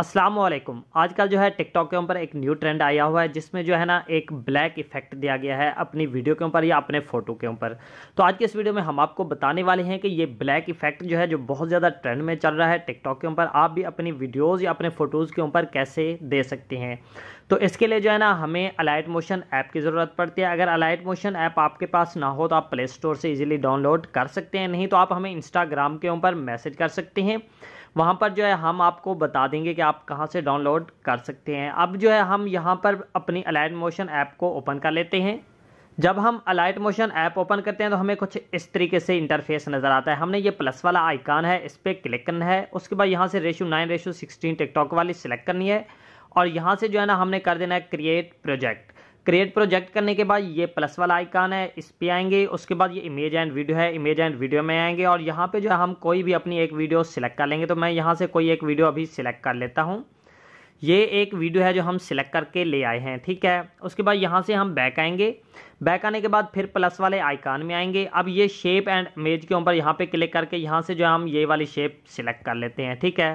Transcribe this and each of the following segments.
अस्सलाम वालेकुम आजकल जो है टिकटॉक के ऊपर एक न्यू ट्रेंड आया हुआ है जिसमें जो है ना एक ब्लैक इफेक्ट दिया गया है अपनी वीडियो के ऊपर या अपने फ़ोटो के ऊपर तो आज के इस वीडियो में हम आपको बताने वाले हैं कि ये ब्लैक इफेक्ट जो है जो बहुत ज़्यादा ट्रेंड में चल रहा है टिकटॉक के ऊपर आप भी अपनी वीडियोज़ या अपने फ़ोटोज़ के ऊपर कैसे दे सकते हैं तो इसके लिए जो है ना हमें अलाइट मोशन ऐप की ज़रूरत पड़ती है अगर अलाइट मोशन ऐप आपके पास ना हो तो आप प्ले स्टोर से ईजिली डाउनलोड कर सकते हैं नहीं तो आप हमें इंस्टाग्राम के ऊपर मैसेज कर सकते हैं वहाँ पर जो है हम आपको बता देंगे कि आप कहाँ से डाउनलोड कर सकते हैं अब जो है हम यहाँ पर अपनी अलाइट मोशन ऐप को ओपन कर लेते हैं जब हम अलाइट मोशन ऐप ओपन करते हैं तो हमें कुछ इस तरीके से इंटरफेस नज़र आता है हमने ये प्लस वाला आइकान है इस पर क्लिक करना है उसके बाद यहाँ से ratio nine ratio sixteen TikTok वाली सिलेक्ट करनी है और यहाँ से जो है ना हमने कर देना है क्रिएट प्रोजेक्ट क्रिएट प्रोजेक्ट करने के बाद ये प्लस वाला आइकान है इस पर आएंगे उसके बाद ये इमेज एंड वीडियो है इमेज एंड वीडियो में आएंगे और यहाँ पे जो है हम कोई भी अपनी एक वीडियो सिलेक्ट कर लेंगे तो मैं यहाँ से कोई एक वीडियो अभी सिलेक्ट कर लेता हूँ ये एक वीडियो है जो हम सिलेक्ट करके ले आए हैं ठीक है उसके बाद यहाँ से हम बैक आएंगे बैक आने के बाद फिर प्लस वाले आइकान में आएंगे अब ये शेप एंड इमेज के ऊपर यहाँ पर क्लिक करके यहाँ से जो हम ये वाली शेप सिलेक्ट कर लेते हैं ठीक है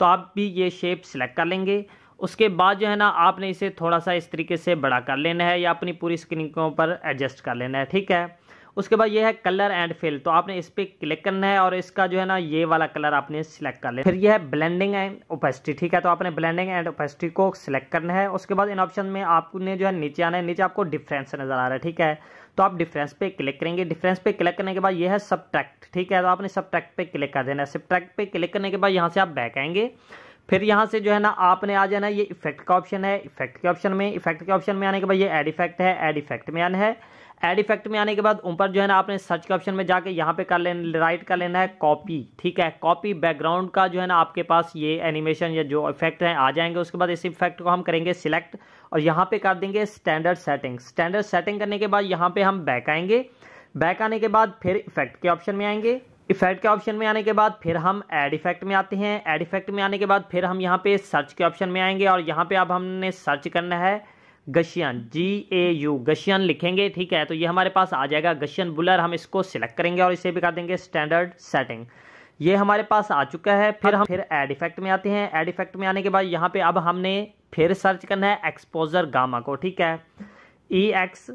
तो आप भी ये शेप सिलेक्ट कर लेंगे उसके बाद जो है ना आपने इसे थोड़ा सा इस तरीके से बड़ा कर लेना है या अपनी पूरी स्क्रीन के ऊपर एडजस्ट कर लेना है ठीक है उसके बाद ये है कलर एंड फिल तो आपने इस पर क्लिक करना है और इसका जो है ना ये वाला कलर आपने सिलेक्ट कर लेना फिर ये है ब्लेंडिंग एंड ओपेसिटी ठीक है तो आपने ब्लेंडिंग एंड ओपेसिटी को सिलेक्ट करना है उसके बाद इन ऑप्शन में आपने जो है नीचे आना है नीचे आपको डिफरेंस नज़र आ रहा है ठीक है तो आप डिफरेंस पे क्लिक करेंगे डिफरेंस पे क्लिक करने के बाद ये है सब ठीक है तो आपने सब पे क्लिक कर देना है सब पे क्लिक करने के बाद यहाँ से आप बैक आएंगे फिर यहाँ से जो है ना आपने आ जाना ये इफेक्ट का ऑप्शन है इफेक्ट के ऑप्शन में इफेक्ट के ऑप्शन में आने के बाद ये एड इफेक्ट है एड इफेक्ट में आना है एड इफेक्ट में आने के बाद ऊपर जो है ना आपने सर्च के ऑप्शन में जाके यहाँ पे कर लेना राइट कर लेना है कॉपी ठीक है कॉपी बैकग्राउंड का जो है ना आपके पास ये एनिमेशन या जो इफेक्ट है आ जाएंगे उसके बाद इस इफेक्ट को हम करेंगे सिलेक्ट और यहाँ पे कर देंगे स्टैंडर्ड सेटिंग स्टैंडर्ड सेटिंग करने के बाद यहाँ पे हम बैक आएंगे बैक आने के बाद फिर इफेक्ट के ऑप्शन में आएंगे इफेक्ट के ऑप्शन में आने के बाद फिर हम एड इफेक्ट में आते हैं एड इफेक्ट में आने के बाद फिर हम यहाँ पे सर्च के ऑप्शन में आएंगे और यहाँ पे अब हमने सर्च करना है गशियन जी ए यू गशियन लिखेंगे ठीक है तो ये हमारे पास आ जाएगा गशियन बुलर हम इसको सिलेक्ट करेंगे और इसे भी कर देंगे स्टैंडर्ड सेटिंग ये हमारे पास आ चुका है फिर हम फिर एड इफेक्ट में आते हैं एड इफेक्ट में आने के बाद यहाँ पे अब हमने फिर सर्च करना है एक्सपोजर गामा को ठीक है E X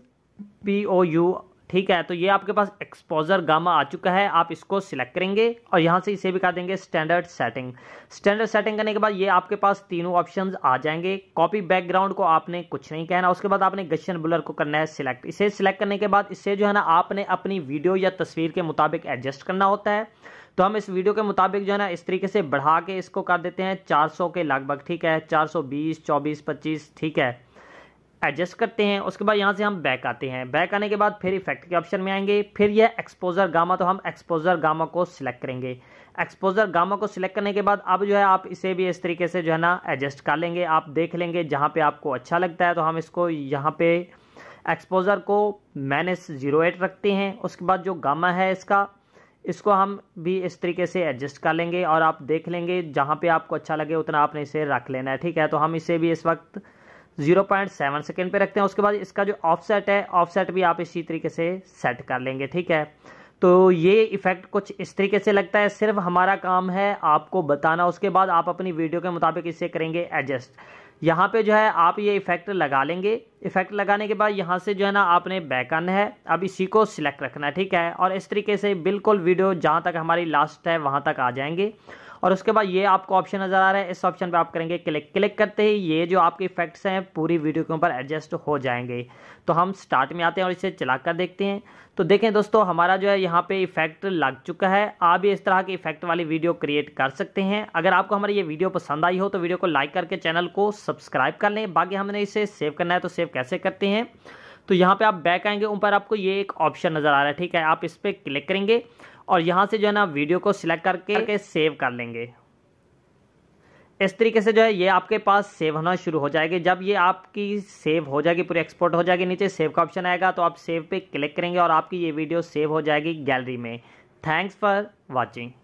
P O U ठीक है तो ये आपके पास एक्सपोजर गामा आ चुका है आप इसको सिलेक्ट करेंगे और यहाँ से इसे भी कर देंगे स्टैंडर्ड सेटिंग स्टैंडर्ड सेटिंग करने के बाद ये आपके पास तीनों ऑप्शन आ जाएंगे कॉपी बैकग्राउंड को आपने कुछ नहीं कहना उसके बाद आपने गशन बुलर को करना है सिलेक्ट इसे सिलेक्ट करने के बाद इससे जो है ना आपने अपनी वीडियो या तस्वीर के मुताबिक एडजस्ट करना होता है तो हम इस वीडियो के मुताबिक जो है ना इस तरीके से बढ़ा के इसको कर देते हैं 400 के लगभग ठीक है 420 24 25 ठीक है एडजस्ट करते हैं उसके बाद यहाँ से हम बैक आते हैं बैक आने के बाद फिर इफेक्ट के ऑप्शन में आएंगे फिर यह एक्सपोजर गामा तो हम एक्सपोजर गामा को सिलेक्ट करेंगे एक्सपोजर गामा को सिलेक्ट करने के बाद अब जो है आप इसे भी इस तरीके से जो है ना एडजस्ट कर लेंगे आप देख लेंगे जहाँ पे आपको अच्छा लगता है तो हम इसको यहाँ पे एक्सपोजर को माइनस जीरो एट रखते हैं उसके बाद जो गामा है इसका इसको हम भी इस तरीके से एडजस्ट कर लेंगे और आप देख लेंगे जहाँ पे आपको अच्छा लगे उतना आपने इसे रख लेना है ठीक है तो हम इसे भी इस वक्त जीरो पॉइंट सेवन सेकेंड पर रखते हैं उसके बाद इसका जो ऑफसेट है ऑफसेट भी आप इसी तरीके से सेट कर लेंगे ठीक है तो ये इफेक्ट कुछ इस तरीके से लगता है सिर्फ हमारा काम है आपको बताना उसके बाद आप अपनी वीडियो के मुताबिक इसे करेंगे एडजस्ट यहाँ पे जो है आप ये इफेक्ट लगा लेंगे इफेक्ट लगाने के बाद यहाँ से जो है ना आपने बैक आना है अब इसी को सिलेक्ट रखना है ठीक है और इस तरीके से बिल्कुल वीडियो जहाँ तक हमारी लास्ट है वहाँ तक आ जाएंगे और उसके बाद ये आपको ऑप्शन नज़र आ रहा है इस ऑप्शन पर आप करेंगे क्लिक क्लिक करते ही ये जो आपके इफेक्ट्स हैं पूरी वीडियो के ऊपर एडजस्ट हो जाएंगे तो हम स्टार्ट में आते हैं और इसे चला कर देखते हैं तो देखें दोस्तों हमारा जो है यहाँ पे इफेक्ट लग चुका है आप भी इस तरह के इफेक्ट वाली वीडियो क्रिएट कर सकते हैं अगर आपको हमारी ये वीडियो पसंद आई हो तो वीडियो को लाइक करके चैनल को सब्सक्राइब कर लें बाकी हमने इसे सेव करना है तो सेव कैसे करते हैं तो यहाँ पे आप बैक आएंगे ऊपर आपको ये एक ऑप्शन नज़र आ रहा है ठीक है आप इस पर क्लिक करेंगे और यहाँ से जो है ना वीडियो को सिलेक्ट करके, करके सेव कर लेंगे इस तरीके से जो है ये आपके पास सेव होना शुरू हो जाएगी जब ये आपकी सेव हो जाएगी पूरी एक्सपोर्ट हो जाएगी नीचे सेव का ऑप्शन आएगा तो आप सेव पे क्लिक करेंगे और आपकी ये वीडियो सेव हो जाएगी गैलरी में थैंक्स फॉर वॉचिंग